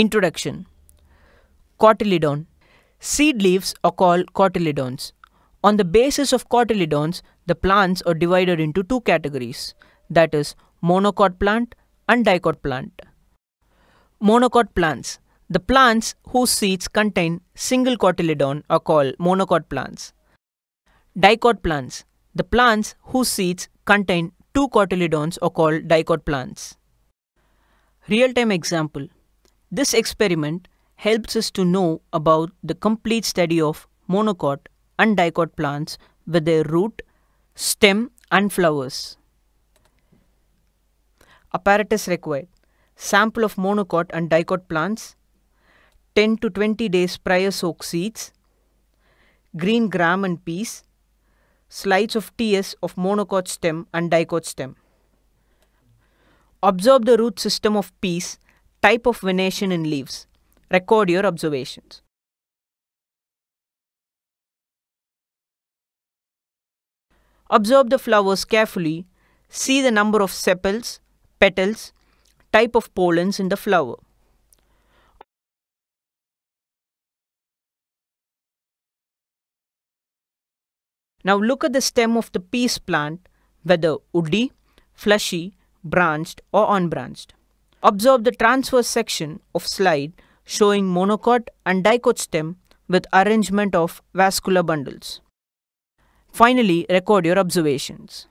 Introduction Cotyledon Seed leaves are called cotyledons. On the basis of cotyledons, the plants are divided into two categories that is, monocot plant and dicot plant. Monocot plants The plants whose seeds contain single cotyledon are called monocot plants. Dicot plants The plants whose seeds contain two cotyledons are called dicot plants. Real time example this experiment helps us to know about the complete study of monocot and dicot plants with their root, stem and flowers. Apparatus required. Sample of monocot and dicot plants, 10 to 20 days prior soak seeds, green gram and peas, slides of TS of monocot stem and dicot stem. Observe the root system of peas Type of venation in leaves. Record your observations. Observe the flowers carefully. See the number of sepals, petals, type of pollens in the flower. Now look at the stem of the peace plant, whether woody, fleshy, branched or unbranched. Observe the transverse section of slide showing monocot and dicot stem with arrangement of vascular bundles. Finally, record your observations.